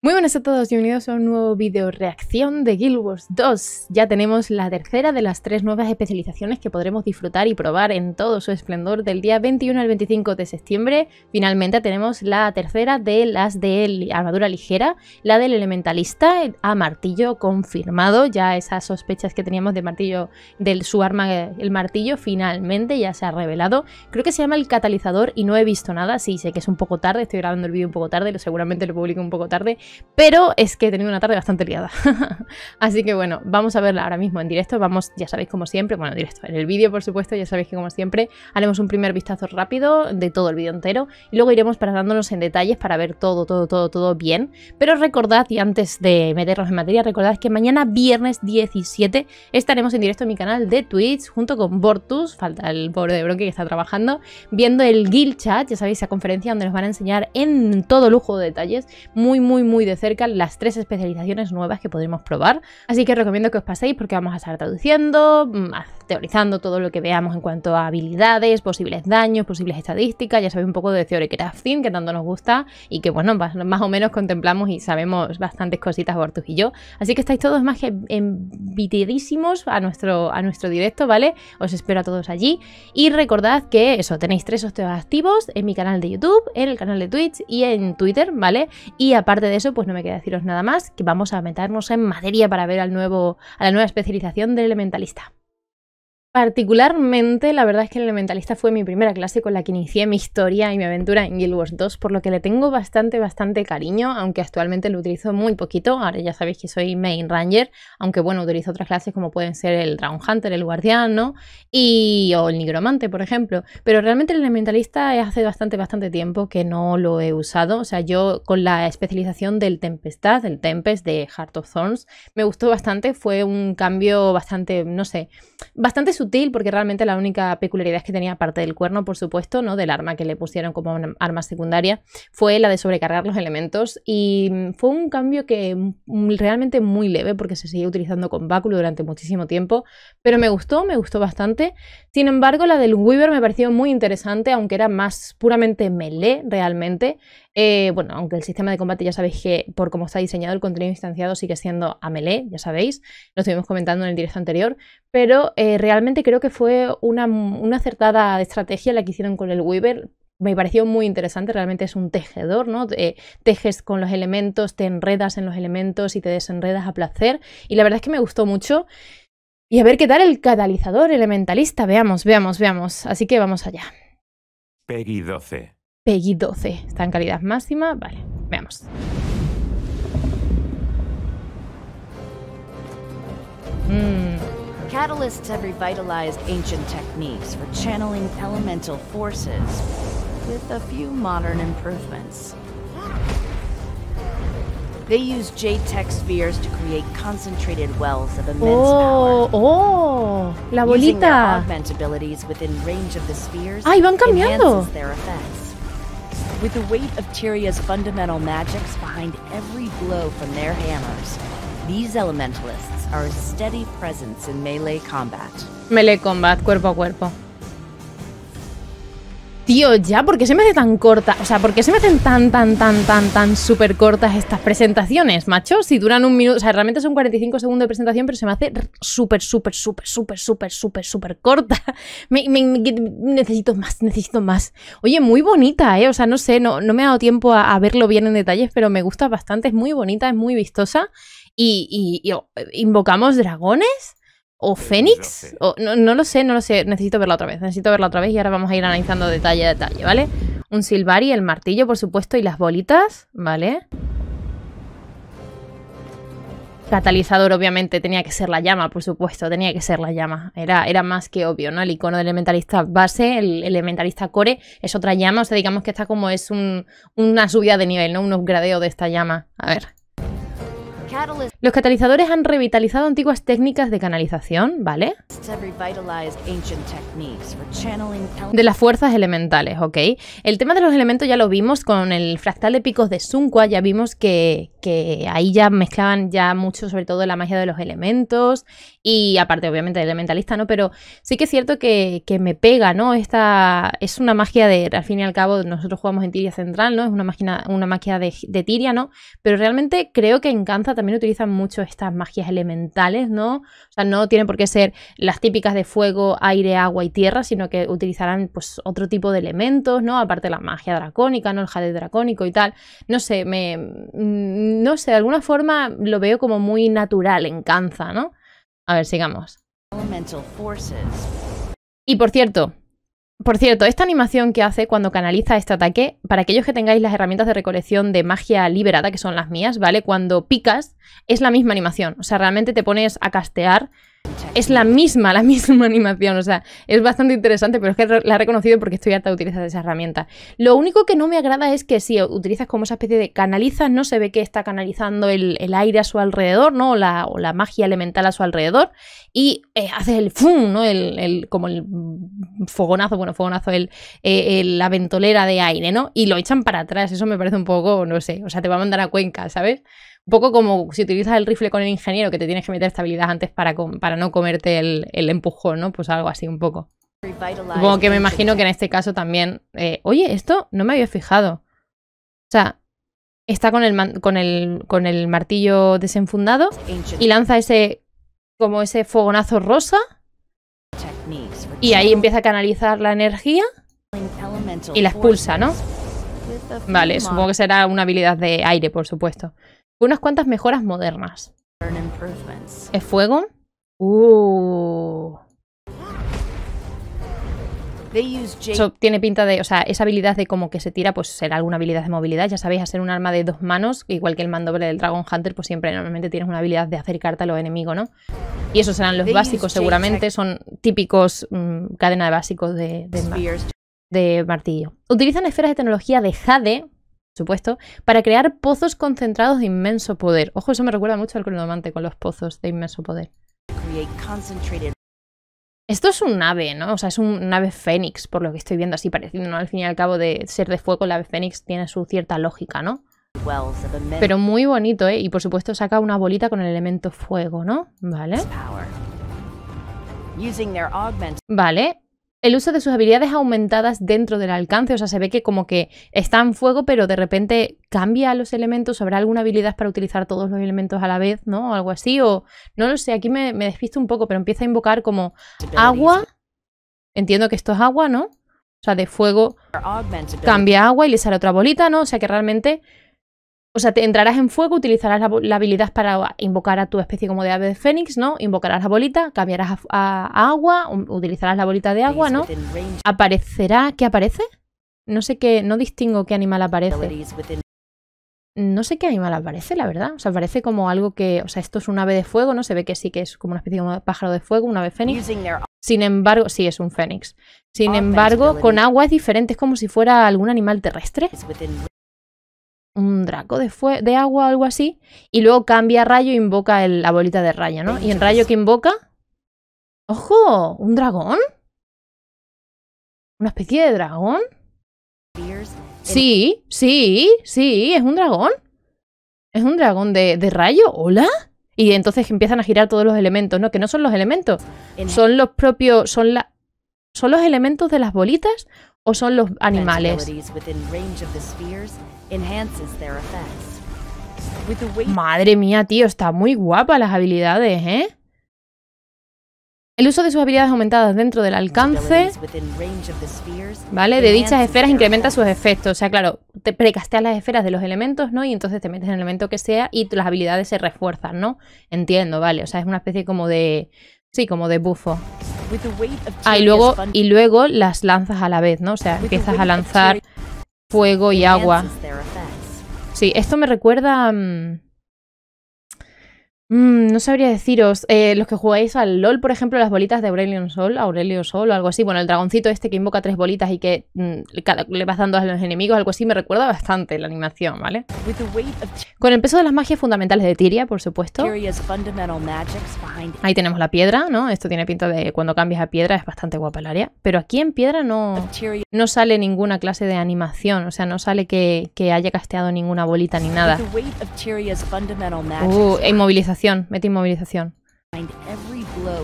Muy buenas a todos, bienvenidos a un nuevo video reacción de Guild Wars 2. Ya tenemos la tercera de las tres nuevas especializaciones que podremos disfrutar y probar en todo su esplendor del día 21 al 25 de septiembre. Finalmente tenemos la tercera de las de armadura ligera, la del elementalista a martillo confirmado. Ya esas sospechas que teníamos de martillo, del su arma, el martillo, finalmente ya se ha revelado. Creo que se llama el catalizador y no he visto nada, sí sé que es un poco tarde, estoy grabando el vídeo un poco tarde, seguramente lo publico un poco tarde pero es que he tenido una tarde bastante liada. Así que bueno, vamos a verla ahora mismo en directo, vamos, ya sabéis como siempre, bueno, directo, en el vídeo por supuesto, ya sabéis que como siempre haremos un primer vistazo rápido de todo el vídeo entero y luego iremos parándonos en detalles para ver todo, todo, todo, todo bien. Pero recordad, y antes de meternos en materia, recordad que mañana viernes 17 estaremos en directo en mi canal de Twitch junto con Bortus, falta el pobre de Bronque que está trabajando, viendo el Guild Chat, ya sabéis, esa conferencia donde nos van a enseñar en todo lujo de detalles, muy, muy, muy de cerca las tres especializaciones nuevas que podremos probar. Así que recomiendo que os paséis porque vamos a estar traduciendo, mm, teorizando todo lo que veamos en cuanto a habilidades, posibles daños, posibles estadísticas, ya sabéis un poco de Theory Crafting que tanto nos gusta y que bueno, más, o menos contemplamos y sabemos bastantes cositas Bortus y yo. Así que estáis todos más que invitadísimos a nuestro, a nuestro directo, ¿vale? Os espero a todos allí y recordad que eso, tenéis tres sorteos activos en mi canal de YouTube, en el canal de Twitch y en Twitter, ¿vale? Y aparte de eso pues no me queda deciros nada más, que vamos a meternos en materia para ver al nuevo, a la nueva especialización del elementalista. Particularmente, la verdad es que el Elementalista fue mi primera clase con la que inicié mi historia y mi aventura en Guild Wars 2, por lo que le tengo bastante, bastante cariño, aunque actualmente lo utilizo muy poquito. Ahora ya sabéis que soy Main Ranger, aunque bueno, utilizo otras clases como pueden ser el dragon Hunter, el Guardián, Y, o el Nigromante, por ejemplo. Pero realmente el Elementalista hace bastante, bastante tiempo que no lo he usado. O sea, yo con la especialización del Tempestad, del Tempest de Heart of Thorns, me gustó bastante. Fue un cambio bastante, no sé, bastante sutil porque realmente la única peculiaridad que tenía aparte del cuerno, por supuesto, ¿no? Del arma que le pusieron como arma secundaria, fue la de sobrecargar los elementos y mm, fue un cambio que mm, realmente muy leve porque se seguía utilizando con báculo durante muchísimo tiempo, pero me gustó, me gustó bastante. Sin embargo, la del Weaver me pareció muy interesante, aunque era más puramente melee realmente. Eh, bueno, aunque el sistema de combate ya sabéis que por cómo está diseñado el contenido instanciado sigue siendo a melee, ya sabéis, lo estuvimos comentando en el directo anterior, pero eh, realmente creo que fue una, acertada estrategia la que hicieron con el Weaver me pareció muy interesante, realmente es un tejedor, ¿no? tejes con los elementos, te enredas en los elementos y te desenredas a placer. Y la verdad es que me gustó mucho. Y a ver qué tal el catalizador elementalista. Veamos, veamos, veamos. Así que vamos allá. Peggy 12. Peggy 12. Está en calidad máxima. Vale, veamos. Mm. Catalysts have revitalized ancient techniques for channeling elemental forces with a few modern improvements. They use J-Tech spheres to create concentrated wells of immense oh, power. Oh, la bolita. Using abilities within range of the spheres. Ay, van cambiando. with the weight of Tyria's fundamental magics behind every blow from their hammers, these elementalists are a steady presence in melee combat. Melee combat, cuerpo a cuerpo. Tío, ya, ¿por qué se me hace tan corta? O sea, ¿por qué se me hacen tan, tan, tan, tan, tan súper cortas estas presentaciones, macho? Si duran un minuto, o sea, realmente son 45 segundos de presentación, pero se me hace súper, súper, súper, súper, súper, súper, súper corta. necesito más, necesito más. Oye, muy bonita, ¿eh? O sea, no sé, no, no me ha dado tiempo a, verlo bien en detalles, pero me gusta bastante, es muy bonita, es muy vistosa. y, oh, invocamos dragones? ¿O Fénix? O, no, lo sé, no lo sé. Necesito verla otra vez. Necesito verla otra vez y ahora vamos a ir analizando detalle a detalle, ¿vale? Un Silvari, el martillo, por supuesto, y las bolitas, ¿vale? Catalizador, obviamente, tenía que ser la llama, por supuesto, tenía que ser la llama. Era, era más que obvio, ¿no? El icono del elementalista base, el elementalista core, es otra llama. O sea, digamos que esta como es una subida de nivel, ¿no? Un upgradeo de esta llama. A ver, los catalizadores han revitalizado antiguas técnicas de canalización, ¿vale? De las fuerzas elementales, ¿ok? El tema de los elementos ya lo vimos con el fractal de picos de Sunqua, ya vimos que, ahí ya mezclaban ya mucho sobre todo la magia de los elementos y aparte obviamente elementalista, ¿no? Pero sí que es cierto que, me pega, ¿no? Esta es una magia de, al fin y al cabo, nosotros jugamos en Tiria Central, ¿no? Es una, magia, una magia de, de Tiria, ¿no? Pero realmente creo que encanta también utilizan mucho estas magias elementales, ¿no? O sea, no tienen por qué ser las típicas de fuego, aire, agua y tierra, sino que utilizarán pues otro tipo de elementos, ¿no? Aparte la magia dracónica, ¿no? El jade dracónico y tal. No sé, me... Mm, no sé, de alguna forma lo veo como muy natural en Kanza, ¿no? A ver, sigamos. Y por cierto, por cierto, esta animación que hace cuando canaliza este ataque, para aquellos que tengáis las herramientas de recolección de magia liberada, que son las mías, ¿vale? Cuando picas, es la misma animación. O sea, realmente te pones a castear es la misma, la misma animación. O sea, es bastante interesante, pero es que la he reconocido porque estoy harta de utilizar esa herramienta. Lo único que no me agrada es que si utilizas como esa especie de canaliza, no se ve que está canalizando el, aire a su alrededor, ¿no? O la, magia elemental a su alrededor. Y eh, haces el fum, ¿no? El, como el fogonazo, bueno, fogonazo, eh, la ventolera de aire, ¿no? Y lo echan para atrás. Eso me parece un poco, no sé. O sea, te va a mandar a Cuenca, ¿sabes? Un poco como si utilizas el rifle con el ingeniero, que te tienes que meter estabilidad antes para, para no comerte el, el empujón, ¿no? Pues algo así un poco. Como que me imagino que en este caso también... Eh, oye, esto no me había fijado. O sea, está con el, con el, con el martillo desenfundado y lanza ese como ese fogonazo rosa y ahí empieza a canalizar la energía y la expulsa, ¿no? Vale, supongo que será una habilidad de aire, por supuesto unas cuantas mejoras modernas. ¿Es fuego? Eso uh. tiene pinta de, o sea, esa habilidad de como que se tira, pues será alguna habilidad de movilidad. Ya sabéis, hacer un arma de dos manos, igual que el mandoble del Dragon Hunter, pues siempre normalmente tienes una habilidad de acercarte a los enemigos, ¿no? Y esos serán los básicos, seguramente. Son típicos mm, cadena de básicos de martillo. Utilizan esferas de tecnología de Jade supuesto, para crear pozos concentrados de inmenso poder. Ojo, eso me recuerda mucho al cronomante con los pozos de inmenso poder. Esto es un ave, ¿no? O sea, es un ave fénix, por lo que estoy viendo así pareciendo Al fin y al cabo de ser de fuego, la ave fénix tiene su cierta lógica, ¿no? Pero muy bonito, ¿eh? Y por supuesto saca una bolita con el elemento fuego, ¿no? Vale. Vale, el uso de sus habilidades aumentadas dentro del alcance. O sea, se ve que como que está en fuego, pero de repente cambia los elementos. ¿Habrá alguna habilidad para utilizar todos los elementos a la vez, no? O algo así. O no lo sé, aquí me, me despisto un poco, pero empieza a invocar como agua. Entiendo que esto es agua, ¿no? O sea, de fuego cambia agua y le sale otra bolita, ¿no? O sea que realmente o sea, te entrarás en fuego, utilizarás la, habilidad para invocar a tu especie como de ave de fénix, ¿no? Invocarás la bolita, cambiarás a, agua, um, utilizarás la bolita de agua, ¿no? Aparecerá... ¿Qué aparece? No sé qué... No distingo qué animal aparece. No sé qué animal aparece, la verdad. O sea, parece como algo que... O sea, esto es un ave de fuego, ¿no? Se ve que sí que es como una especie de pájaro de fuego, un ave fénix. Sin embargo... Sí, es un fénix. Sin embargo, con agua es diferente. Es como si fuera algún animal terrestre un draco de, de agua o algo así. Y luego cambia rayo e invoca el, la bolita de raya, ¿no? Y en rayo que invoca... ¡Ojo! ¿Un dragón? ¿Una especie de dragón? Sí, sí, sí, es un dragón. Es un dragón de, de rayo, hola. Y entonces empiezan a girar todos los elementos, ¿no? Que no son los elementos, son los propios, son la... ¿Son los elementos de las bolitas o son los animales? Madre mía, tío, está muy guapa las habilidades, ¿eh? El uso de sus habilidades aumentadas dentro del alcance, ¿vale? De dichas esferas incrementa sus efectos. O sea, claro, te precasteas las esferas de los elementos, ¿no? Y entonces te metes en el elemento que sea y las habilidades se refuerzan, ¿no? Entiendo, ¿vale? O sea, es una especie como de... Sí, como de bufo. Ah, y luego, y luego las lanzas a la vez, ¿no? O sea, empiezas a lanzar fuego y agua. Sí, esto me recuerda... Mm, Mm, no sabría deciros. Eh, los que jugáis al LOL, por ejemplo, las bolitas de Aurelion Sol, Aurelio Sol o algo así. Bueno, el dragoncito este que invoca tres bolitas y que mm, le vas dando a los enemigos, algo así, me recuerda bastante la animación, ¿vale? Con el peso de las magias fundamentales de Tyria, por supuesto. Ahí tenemos la piedra, ¿no? Esto tiene pinta de cuando cambias a piedra es bastante guapa el área. Pero aquí en piedra no, no sale ninguna clase de animación. O sea, no sale que, que haya casteado ninguna bolita ni nada. Uh, inmovilización mete inmovilización.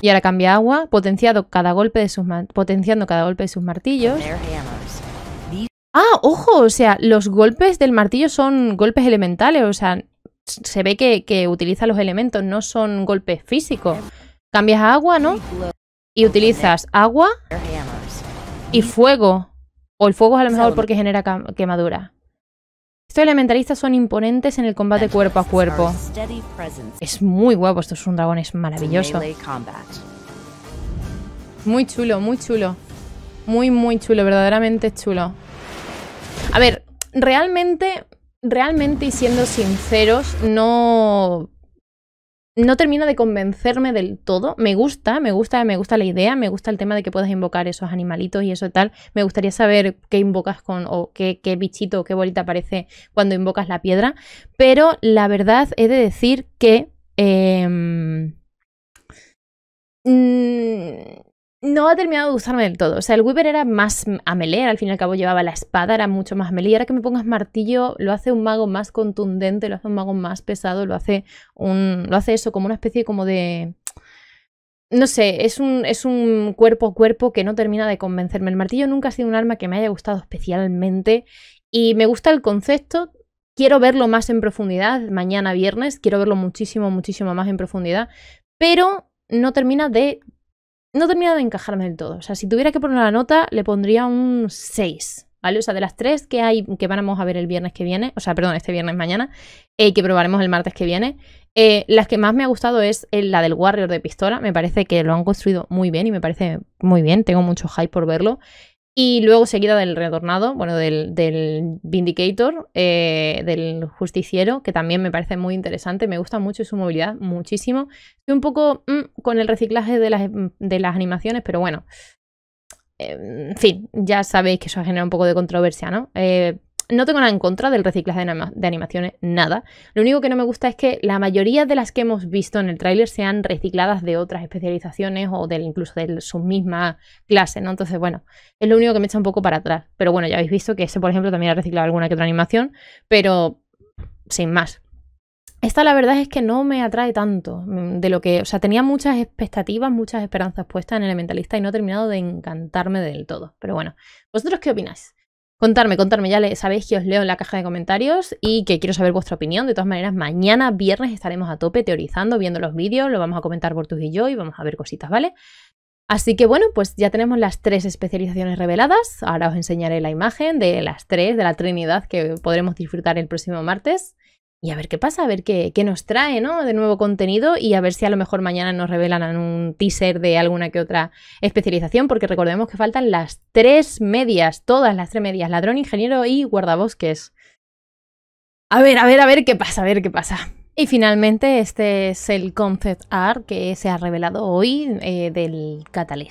Y ahora cambia agua, potenciado cada golpe de sus potenciando cada golpe de sus martillos. Ah, ojo, o sea, los golpes del martillo son golpes elementales, o sea, se ve que, que utiliza los elementos, no son golpes físicos. Cambias agua, ¿no? Y utilizas agua y fuego. O el fuego es a lo mejor porque genera quemadura. Estos elementalistas son imponentes en el combate cuerpo a cuerpo. Es muy guapo, esto es un dragón, es maravilloso. Muy chulo, muy chulo. Muy, muy chulo, verdaderamente chulo. A ver, realmente, realmente y siendo sinceros, no no termino de convencerme del todo. Me gusta, me gusta, me gusta la idea, me gusta el tema de que puedas invocar esos animalitos y eso tal. Me gustaría saber qué invocas con o qué, bichito o qué bolita aparece cuando invocas la piedra. Pero la verdad he de decir que... Eh, no ha terminado de gustarme del todo. O sea, el Weaver era más a al fin y al cabo llevaba la espada, era mucho más amelé. Y ahora que me pongas martillo, lo hace un mago más contundente, lo hace un mago más pesado, lo hace un. lo hace eso, como una especie como de. No sé, es un, es un cuerpo a cuerpo que no termina de convencerme. El martillo nunca ha sido un arma que me haya gustado especialmente. Y me gusta el concepto, quiero verlo más en profundidad mañana viernes, quiero verlo muchísimo, muchísimo más en profundidad, pero no termina de no terminado de encajarme del todo. O sea, si tuviera que poner la nota, le pondría un 6. ¿Vale? O sea, de las tres que hay, que vamos a ver el viernes que viene, o sea, perdón, este viernes mañana, eh, que probaremos el martes que viene, eh, las que más me ha gustado es eh, la del Warrior de pistola, me parece que lo han construido muy bien y me parece muy bien, tengo mucho hype por verlo. Y luego seguida del retornado, bueno, del, Vindicator, eh, del justiciero, que también me parece muy interesante, me gusta mucho su movilidad, muchísimo. Estoy un poco mm, con el reciclaje de las, animaciones, pero bueno. Em, en fin, ya sabéis que eso ha generado un poco de controversia, ¿no? Eh, no tengo nada en contra del reciclaje de, animaciones, nada. Lo único que no me gusta es que la mayoría de las que hemos visto en el tráiler sean recicladas de otras especializaciones o del, incluso de su misma clase, ¿no? Entonces, bueno, es lo único que me echa un poco para atrás. Pero bueno, ya habéis visto que ese, por ejemplo, también ha reciclado alguna que otra animación, pero sin más. Esta la verdad es que no me atrae tanto mm, de lo que, o sea, tenía muchas expectativas, muchas esperanzas puestas en Elementalista y no he terminado de encantarme del todo. Pero bueno, ¿vosotros qué opináis? Contarme, contarme, ya sabéis que os leo en la caja de comentarios y que quiero saber vuestra opinión. De todas maneras, mañana viernes estaremos a tope teorizando, viendo los vídeos, lo vamos a comentar por tú y yo y vamos a ver cositas, ¿vale? Así que bueno, pues ya tenemos las tres especializaciones reveladas. Ahora os enseñaré la imagen de las tres, de la Trinidad que podremos disfrutar el próximo martes y a ver qué pasa, a ver qué, nos trae, ¿no? De nuevo contenido y a ver si a lo mejor mañana nos revelan un teaser de alguna que otra especialización, porque recordemos que faltan las tres medias, todas las tres medias, ladrón, ingeniero y guardabosques. A ver, a ver, a ver qué pasa, a ver qué pasa. Y finalmente, este es el concept art que se ha revelado hoy eh, del,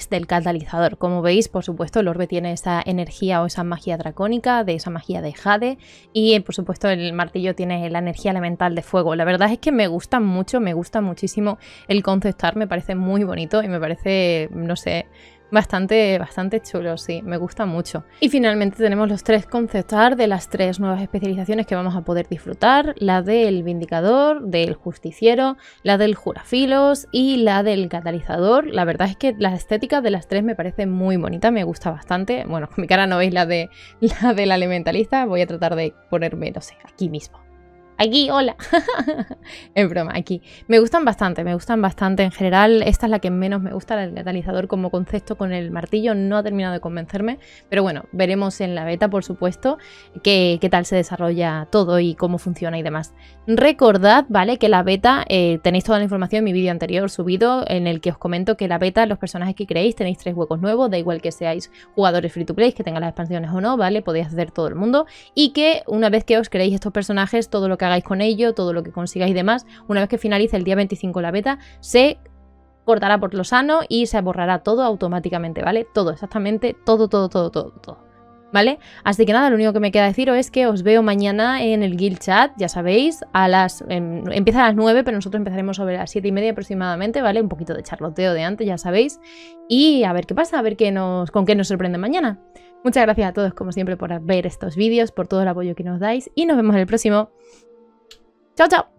del catalizador. Como veis, por supuesto, el orbe tiene esa energía o esa magia dracónica, de esa magia de Jade, y eh, por supuesto el martillo tiene la energía elemental de fuego. La verdad es que me gusta mucho, me gusta muchísimo el concept art, me parece muy bonito y me parece, no sé, Bastante, bastante chulo, sí, me gusta mucho. Y finalmente tenemos los tres conceptos de las tres nuevas especializaciones que vamos a poder disfrutar, la del Vindicador, del Justiciero, la del Jurafilos y la del Catalizador. La verdad es que la estética de las tres me parece muy bonita, me gusta bastante. Bueno, mi cara no veis la, de, la del Elementalista, voy a tratar de ponerme, no sé, aquí mismo. Aquí, hola. en broma, aquí. Me gustan bastante, me gustan bastante. En general, esta es la que menos me gusta, el catalizador como concepto con el martillo. No ha terminado de convencerme, pero bueno, veremos en la beta, por supuesto, qué, tal se desarrolla todo y cómo funciona y demás. Recordad, ¿vale? Que la beta, eh, tenéis toda la información en mi vídeo anterior subido, en el que os comento que la beta, los personajes que creéis, tenéis tres huecos nuevos, da igual que seáis jugadores free to play, que tengan las expansiones o no, ¿vale? Podéis hacer todo el mundo. Y que una vez que os creéis estos personajes, todo lo que hagáis con ello, todo lo que consigáis y demás, una vez que finalice el día 25 la beta, se cortará por lo sano y se borrará todo automáticamente, ¿vale? Todo, exactamente, todo, todo, todo, todo, ¿Vale? Así que nada, lo único que me queda deciros es que os veo mañana en el guild chat, ya sabéis, a las, em, empieza a las 9, pero nosotros empezaremos sobre las 7 y media aproximadamente, ¿vale? Un poquito de charloteo de antes, ya sabéis. Y a ver qué pasa, a ver qué nos, con qué nos sorprende mañana. Muchas gracias a todos, como siempre, por ver estos vídeos, por todo el apoyo que nos dais y nos vemos en el próximo. Chao, chao.